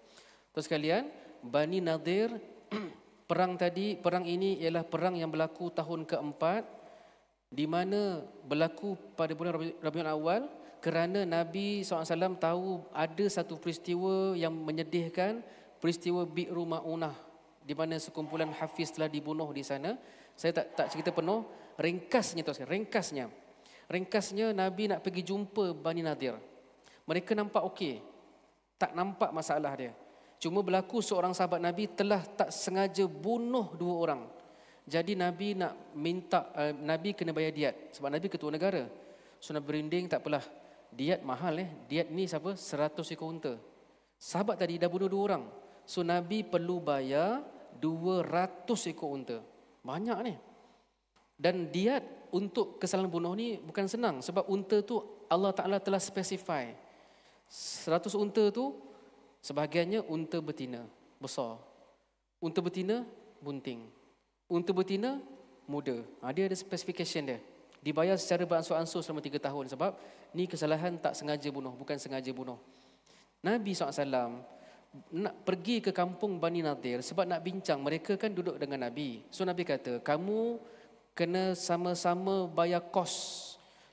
Tuan sekalian, Bani Nadir perang tadi, perang ini ialah perang yang berlaku tahun keempat di mana berlaku pada bulan Rabiul Awal kerana Nabi SAW tahu ada satu peristiwa yang menyedihkan peristiwa rumah Ma'unah di mana sekumpulan Hafiz telah dibunuh di sana. Saya tak tak cerita penuh, ringkasnya tuan ringkasnya. Ringkasnya Nabi nak pergi jumpa Bani Nadir. Mereka nampak okey. Tak nampak masalah dia. Cuma berlaku seorang sahabat Nabi telah tak sengaja bunuh dua orang. Jadi Nabi nak minta, uh, Nabi kena bayar diat. Sebab Nabi ketua negara. So Nabi berinding, tak apalah diat mahal eh. Diat ni siapa? seratus ekor unta. Sahabat tadi dah bunuh dua orang. So Nabi perlu bayar 200 ekor unta. Banyak ni. Dan diat untuk kesalahan bunuh ni bukan senang. Sebab unta tu Allah Ta'ala telah specify. Seratus unta tu sebahagiannya unta betina. Besar. Unta betina bunting. Unta betina muda. Ha, dia ada specification dia dibayar secara beransur-ansur selama tiga tahun sebab ni kesalahan tak sengaja bunuh, bukan sengaja bunuh. Nabi SAW nak pergi ke kampung Bani Nadir sebab nak bincang. Mereka kan duduk dengan Nabi. So Nabi kata, kamu kena sama-sama bayar kos.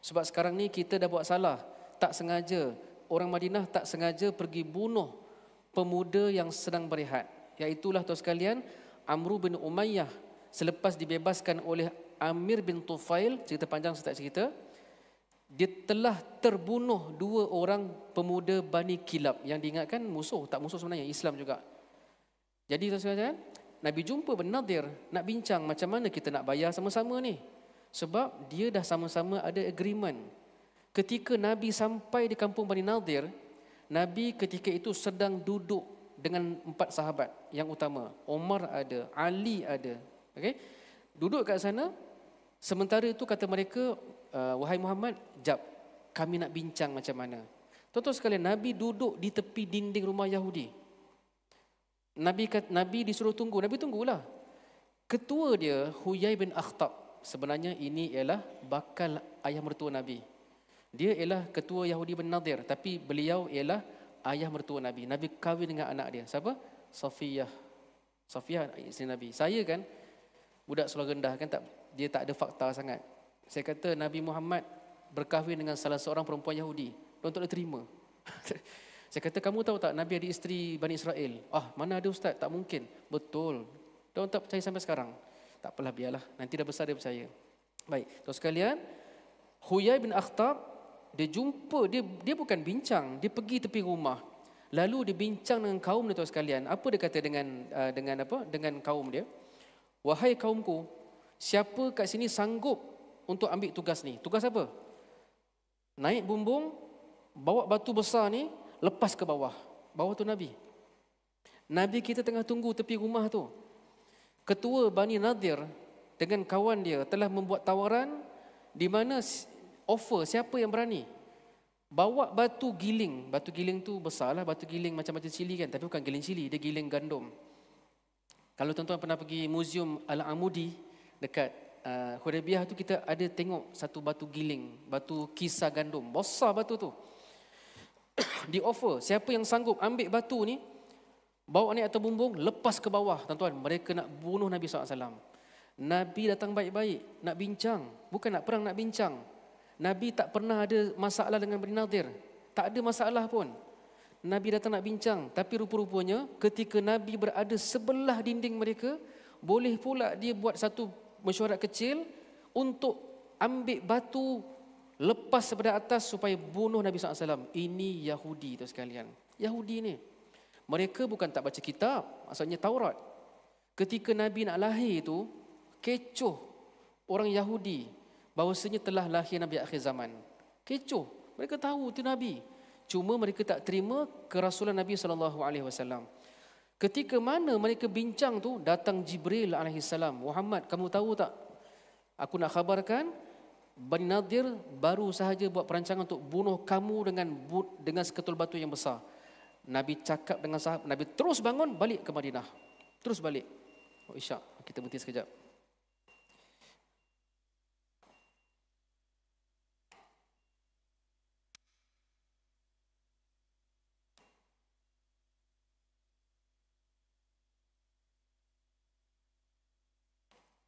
Sebab sekarang ni kita dah buat salah. Tak sengaja. Orang Madinah tak sengaja pergi bunuh pemuda yang sedang berehat. Iaitulah tuan sekalian, Amru bin Umayyah selepas dibebaskan oleh Amir bin Tufail, cerita panjang saya tak cerita. Dia telah terbunuh dua orang pemuda Bani Kilab yang diingatkan musuh, tak musuh sebenarnya, Islam juga. Jadi tuan-tuan, Nabi jumpa Ben Nadir nak bincang macam mana kita nak bayar sama-sama ni. Sebab dia dah sama-sama ada agreement. Ketika Nabi sampai di kampung Bani Nadir, Nabi ketika itu sedang duduk dengan empat sahabat yang utama. Omar ada, Ali ada. Okay? Duduk kat sana, Sementara itu kata mereka, eh, wahai Muhammad, jap kami nak bincang macam mana. tuan sekali Nabi duduk di tepi dinding rumah Yahudi. Nabi kata Nabi disuruh tunggu, Nabi tunggulah. Ketua dia, Huyai bin Akhtab, sebenarnya ini ialah bakal ayah mertua Nabi. Dia ialah ketua Yahudi bin Nadir, tapi beliau ialah ayah mertua Nabi. Nabi kahwin dengan anak dia. Siapa? Safiyah. Safiyah, isteri Nabi. Saya kan, budak seluruh rendah kan, tak, dia tak ada fakta sangat. Saya kata Nabi Muhammad berkahwin dengan salah seorang perempuan Yahudi. Tuan tak terima. Saya kata kamu tahu tak Nabi ada isteri Bani Israel? Ah, mana ada ustaz? Tak mungkin. Betul. Tuan tak percaya sampai sekarang. Tak apalah biarlah. Nanti dah besar dia percaya. Baik. Tuan sekalian, Huyai bin Akhtab dia jumpa dia dia bukan bincang, dia pergi tepi rumah. Lalu dia bincang dengan kaum dia tuan sekalian. Apa dia kata dengan uh, dengan apa? Dengan kaum dia. Wahai kaumku, Siapa kat sini sanggup untuk ambil tugas ni? Tugas apa? Naik bumbung, bawa batu besar ni, lepas ke bawah. Bawah tu Nabi. Nabi kita tengah tunggu tepi rumah tu. Ketua Bani Nadir dengan kawan dia telah membuat tawaran di mana offer siapa yang berani. Bawa batu giling. Batu giling tu besar lah. Batu giling macam-macam cili kan. Tapi bukan giling cili. Dia giling gandum. Kalau tuan-tuan pernah pergi museum Al-Amudi, dekat uh, Hudaybiyah tu kita ada tengok satu batu giling, batu kisah gandum, besar batu tu. Di offer, siapa yang sanggup ambil batu ni, bawa ni atau bumbung, lepas ke bawah. Tuan-tuan, mereka nak bunuh Nabi SAW. Nabi datang baik-baik, nak bincang. Bukan nak perang, nak bincang. Nabi tak pernah ada masalah dengan Bani Nadir. Tak ada masalah pun. Nabi datang nak bincang. Tapi rupa-rupanya ketika Nabi berada sebelah dinding mereka, boleh pula dia buat satu mesyuarat kecil untuk ambil batu lepas daripada atas supaya bunuh Nabi SAW. Ini Yahudi tu sekalian. Yahudi ni. Mereka bukan tak baca kitab. Maksudnya Taurat. Ketika Nabi nak lahir tu, kecoh orang Yahudi bahawasanya telah lahir Nabi akhir zaman. Kecoh. Mereka tahu tu Nabi. Cuma mereka tak terima kerasulan Nabi sallallahu alaihi wasallam. Ketika mana mereka bincang tu datang Jibril alaihi salam. Muhammad kamu tahu tak? Aku nak khabarkan Bani Nadir baru sahaja buat perancangan untuk bunuh kamu dengan dengan seketul batu yang besar. Nabi cakap dengan sahabat, Nabi terus bangun balik ke Madinah. Terus balik. Oh Isyak, kita berhenti sekejap.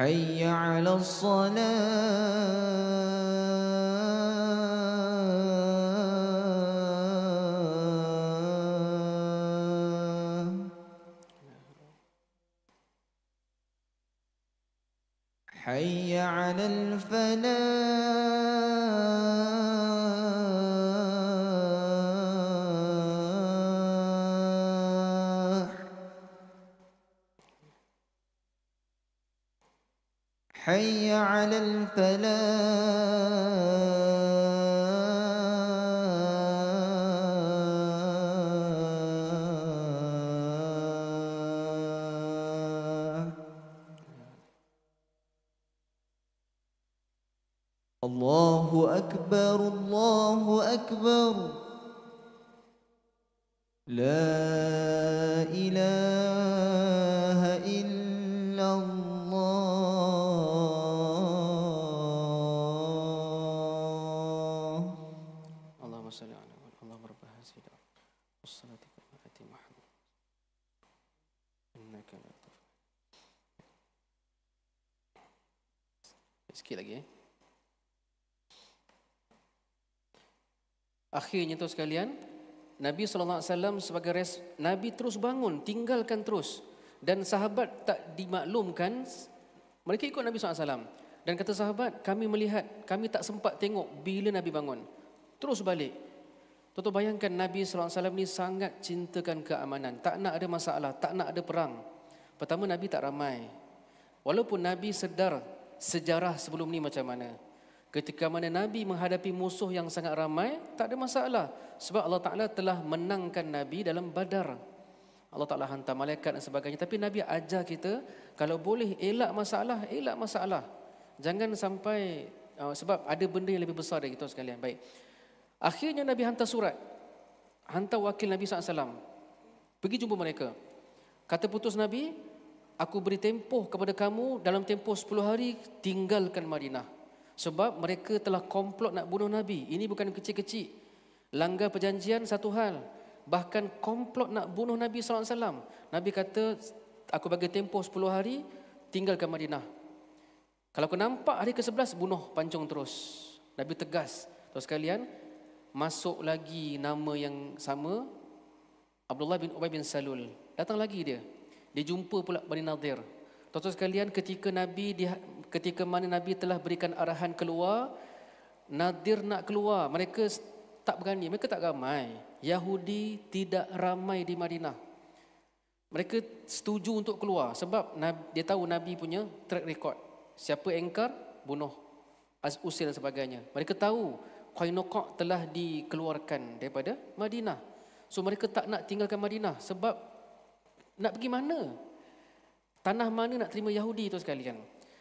حي على الصلاه sekalian, Nabi saw sebagai res, Nabi terus bangun, tinggalkan terus dan sahabat tak dimaklumkan mereka ikut Nabi saw, dan kata sahabat, kami melihat, kami tak sempat tengok bila Nabi bangun. Terus balik. Tuan-tuan bayangkan Nabi saw ni sangat cintakan keamanan, tak nak ada masalah, tak nak ada perang. Pertama Nabi tak ramai. Walaupun Nabi sedar sejarah sebelum ni macam mana. Ketika mana Nabi menghadapi musuh yang sangat ramai, tak ada masalah. Sebab Allah Ta'ala telah menangkan Nabi dalam badar. Allah Ta'ala hantar malaikat dan sebagainya. Tapi Nabi ajar kita, kalau boleh elak masalah, elak masalah. Jangan sampai, uh, sebab ada benda yang lebih besar dari kita sekalian. Baik. Akhirnya Nabi hantar surat. Hantar wakil Nabi SAW. Pergi jumpa mereka. Kata putus Nabi, aku beri tempoh kepada kamu dalam tempoh 10 hari, tinggalkan Madinah. Sebab mereka telah komplot nak bunuh Nabi. Ini bukan kecil-kecil. Langgar perjanjian satu hal. Bahkan komplot nak bunuh Nabi SAW. Nabi kata, aku bagi tempoh 10 hari, tinggalkan Madinah. Kalau aku nampak hari ke-11, bunuh pancung terus. Nabi tegas. Terus sekalian, masuk lagi nama yang sama. Abdullah bin Ubay bin Salul. Datang lagi dia. Dia jumpa pula Bani Nadir. tuan sekalian ketika Nabi ketika mana Nabi telah berikan arahan keluar, Nadir nak keluar, mereka tak berani, mereka tak ramai. Yahudi tidak ramai di Madinah. Mereka setuju untuk keluar sebab dia tahu Nabi punya track record. Siapa engkar, bunuh. Usir dan sebagainya. Mereka tahu Qainuqa' telah dikeluarkan daripada Madinah. So mereka tak nak tinggalkan Madinah sebab nak pergi mana? Tanah mana nak terima Yahudi tu sekalian?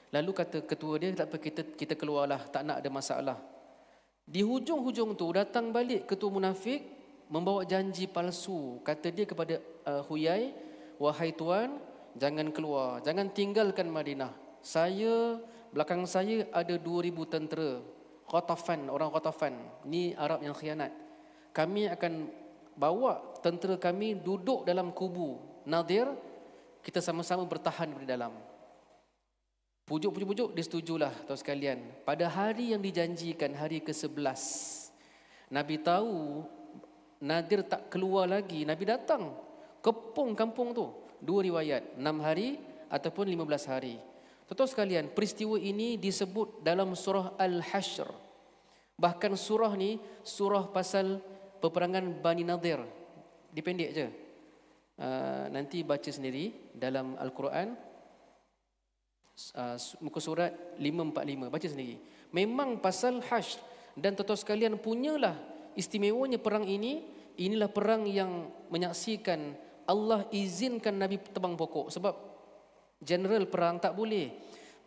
Lalu kata ketua dia, tak apa kita, kita keluarlah, tak nak ada masalah. Di hujung-hujung tu datang balik ketua munafik membawa janji palsu. Kata dia kepada uh, Huyai, wahai tuan, jangan keluar, jangan tinggalkan Madinah. Saya, belakang saya ada 2,000 tentera. Khotafan, orang Khotafan. ni Arab yang khianat. Kami akan bawa tentera kami duduk dalam kubu Nadir. Kita sama-sama bertahan di dalam. Pujuk-pujuk-pujuk dia setujulah tahu sekalian. Pada hari yang dijanjikan hari ke-11. Nabi tahu Nadir tak keluar lagi. Nabi datang. Kepung kampung tu. Dua riwayat. Enam hari ataupun lima belas hari. Tahu sekalian peristiwa ini disebut dalam surah Al-Hashr. Bahkan surah ni surah pasal peperangan Bani Nadir. Dipendek je. Uh, nanti baca sendiri dalam Al-Quran Ah, muka surat 545 baca sendiri memang pasal hash dan tetap sekalian punyalah istimewanya perang ini inilah perang yang menyaksikan Allah izinkan Nabi tebang pokok sebab general perang tak boleh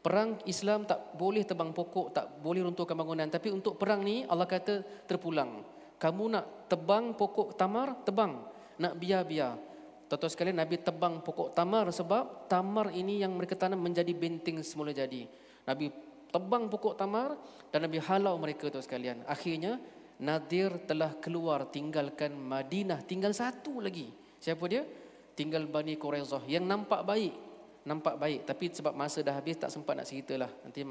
perang Islam tak boleh tebang pokok tak boleh runtuhkan bangunan tapi untuk perang ni Allah kata terpulang kamu nak tebang pokok tamar tebang nak biar-biar Tuan-tuan sekalian Nabi tebang pokok tamar sebab tamar ini yang mereka tanam menjadi benting semula jadi. Nabi tebang pokok tamar dan Nabi halau mereka tuan sekalian. Akhirnya Nadir telah keluar tinggalkan Madinah tinggal satu lagi. Siapa dia? Tinggal Bani Quraizah yang nampak baik. Nampak baik tapi sebab masa dah habis tak sempat nak lah Nanti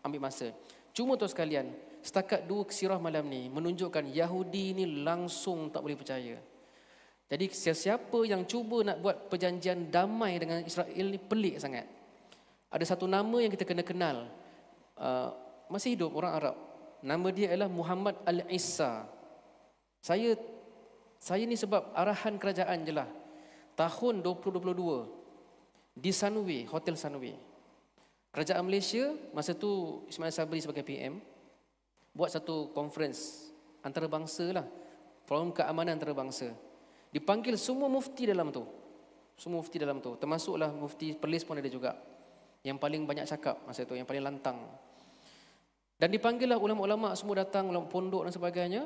ambil masa. Cuma tuan sekalian, setakat dua sirah malam ni menunjukkan Yahudi ni langsung tak boleh percaya. Jadi siapa yang cuba nak buat perjanjian damai dengan Israel ni pelik sangat. Ada satu nama yang kita kena kenal. Uh, masih hidup orang Arab. Nama dia ialah Muhammad Al-Isa. Saya saya ni sebab arahan kerajaan je lah. Tahun 2022 di Sunway, Hotel Sunway. Kerajaan Malaysia, masa tu Ismail Sabri sebagai PM, buat satu conference antarabangsa lah. Forum keamanan antarabangsa. Dipanggil semua mufti dalam tu. Semua mufti dalam tu. Termasuklah mufti Perlis pun ada juga. Yang paling banyak cakap masa tu, yang paling lantang. Dan dipanggillah ulama-ulama semua datang ulama pondok dan sebagainya.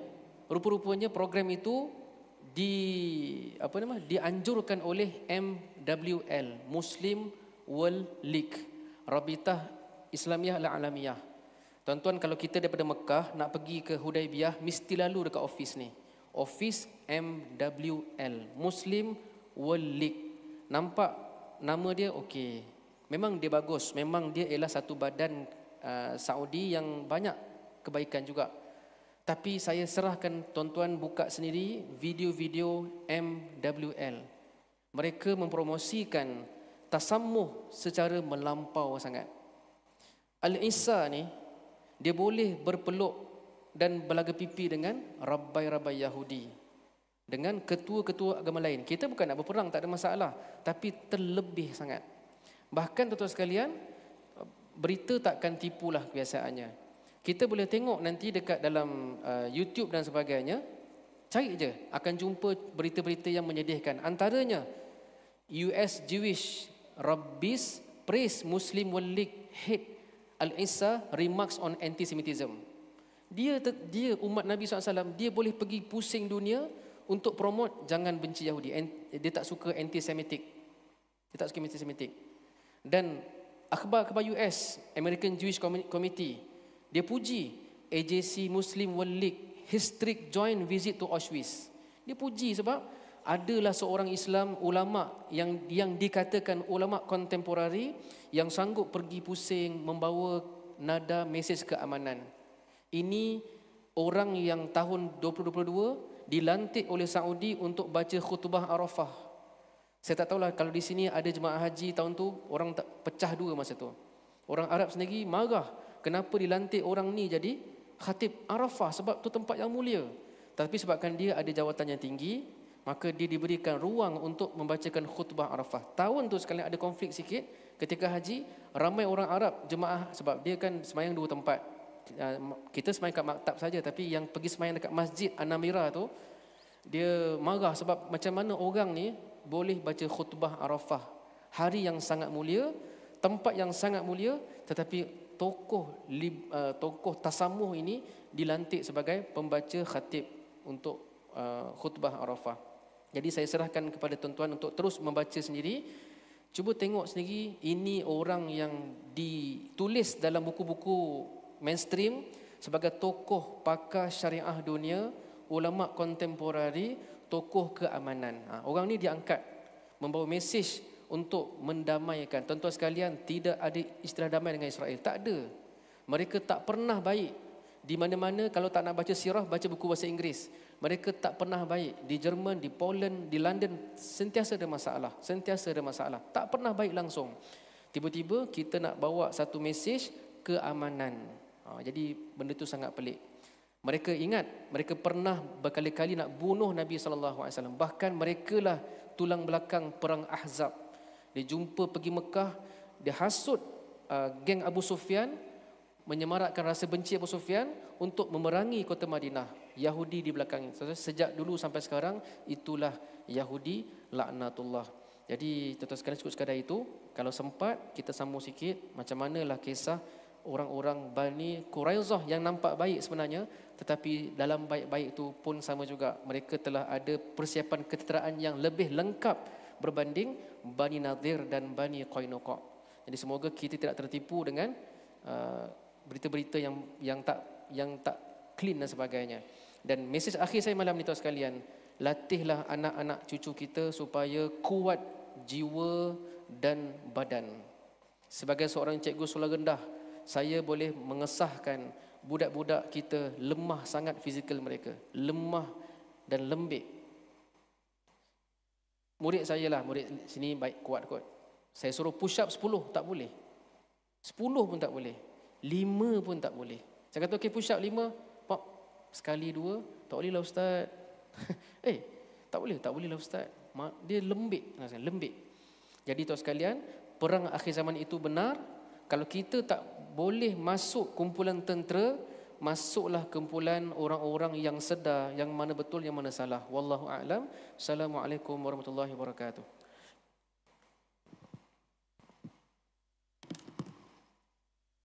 Rupa-rupanya program itu di apa nama dianjurkan oleh MWL Muslim World League Rabitah Islamiah Al-Alamiah. Tuan-tuan kalau kita daripada Mekah nak pergi ke Hudaybiyah mesti lalu dekat office ni. Office MWL Muslim World League. Nampak nama dia okey. Memang dia bagus. Memang dia ialah satu badan uh, Saudi yang banyak kebaikan juga. Tapi saya serahkan tuan-tuan buka sendiri video-video MWL. Mereka mempromosikan tasamuh secara melampau sangat. Al-Isa ni dia boleh berpeluk dan belaga pipi dengan rabai-rabai Yahudi. Dengan ketua-ketua agama lain. Kita bukan nak berperang, tak ada masalah. Tapi terlebih sangat. Bahkan tuan-tuan sekalian, berita takkan tipulah kebiasaannya. Kita boleh tengok nanti dekat dalam uh, YouTube dan sebagainya. Cari je, akan jumpa berita-berita yang menyedihkan. Antaranya, US Jewish Rabbis Praise Muslim League Hate Al-Isa Remarks on Antisemitism dia dia umat Nabi SAW dia boleh pergi pusing dunia untuk promote jangan benci Yahudi dia tak suka anti-semitic dia tak suka anti-semitic dan akhbar kepada US American Jewish Committee dia puji AJC Muslim World League historic joint visit to Auschwitz dia puji sebab adalah seorang Islam ulama yang yang dikatakan ulama kontemporari yang sanggup pergi pusing membawa nada mesej keamanan. Ini orang yang tahun 2022 dilantik oleh Saudi untuk baca khutbah Arafah. Saya tak tahulah kalau di sini ada jemaah haji tahun tu orang tak pecah dua masa tu. Orang Arab sendiri marah kenapa dilantik orang ni jadi khatib Arafah sebab tu tempat yang mulia. Tapi sebabkan dia ada jawatan yang tinggi, maka dia diberikan ruang untuk membacakan khutbah Arafah. Tahun tu sekali ada konflik sikit ketika haji, ramai orang Arab jemaah sebab dia kan semayang dua tempat. Ah, kita semayang kat maktab saja tapi yang pergi semayang dekat masjid Anamira tu dia marah sebab macam mana orang ni boleh baca khutbah Arafah hari yang sangat mulia tempat yang sangat mulia tetapi tokoh ah, tokoh tasamuh ini dilantik sebagai pembaca khatib untuk ah, khutbah Arafah. Jadi saya serahkan kepada tuan-tuan untuk terus membaca sendiri. Cuba tengok sendiri ini orang yang ditulis dalam buku-buku mainstream sebagai tokoh pakar syariah dunia, ulama kontemporari, tokoh keamanan. Ha, orang ni diangkat membawa mesej untuk mendamaikan. Tentu sekalian tidak ada istilah damai dengan Israel. Tak ada. Mereka tak pernah baik. Di mana-mana kalau tak nak baca sirah, baca buku bahasa Inggeris. Mereka tak pernah baik. Di Jerman, di Poland, di London, sentiasa ada masalah. Sentiasa ada masalah. Tak pernah baik langsung. Tiba-tiba kita nak bawa satu mesej keamanan. Ha, jadi benda tu sangat pelik. Mereka ingat mereka pernah berkali-kali nak bunuh Nabi saw. Bahkan mereka lah tulang belakang perang Ahzab. Dia jumpa pergi Mekah, dia hasut uh, geng Abu Sufyan menyemarakkan rasa benci Abu Sufyan untuk memerangi kota Madinah. Yahudi di belakang. Sejak dulu sampai sekarang itulah Yahudi la'natullah. Jadi tuan-tuan sekalian sekadar itu. Kalau sempat kita sambung sikit macam manalah kisah orang-orang Bani Quraizah yang nampak baik sebenarnya tetapi dalam baik-baik itu pun sama juga mereka telah ada persiapan keteteraan yang lebih lengkap berbanding Bani Nadir dan Bani Qainuqa. Jadi semoga kita tidak tertipu dengan uh, berita-berita yang yang tak yang tak clean dan sebagainya. Dan mesej akhir saya malam ni tuan sekalian, latihlah anak-anak cucu kita supaya kuat jiwa dan badan. Sebagai seorang cikgu sekolah rendah, saya boleh mengesahkan budak-budak kita lemah sangat fizikal mereka. Lemah dan lembik. Murid saya lah, murid sini baik kuat kot. Saya suruh push up 10, tak boleh. 10 pun tak boleh. 5 pun tak boleh. Saya kata, okey push up 5, pop, sekali dua, tak boleh lah Ustaz. eh, tak boleh, tak boleh lah Ustaz. Dia lembik, lembik. Jadi tuan sekalian, perang akhir zaman itu benar, kalau kita tak boleh masuk kumpulan tentera masuklah kumpulan orang-orang yang sedar yang mana betul yang mana salah wallahu alam assalamualaikum warahmatullahi wabarakatuh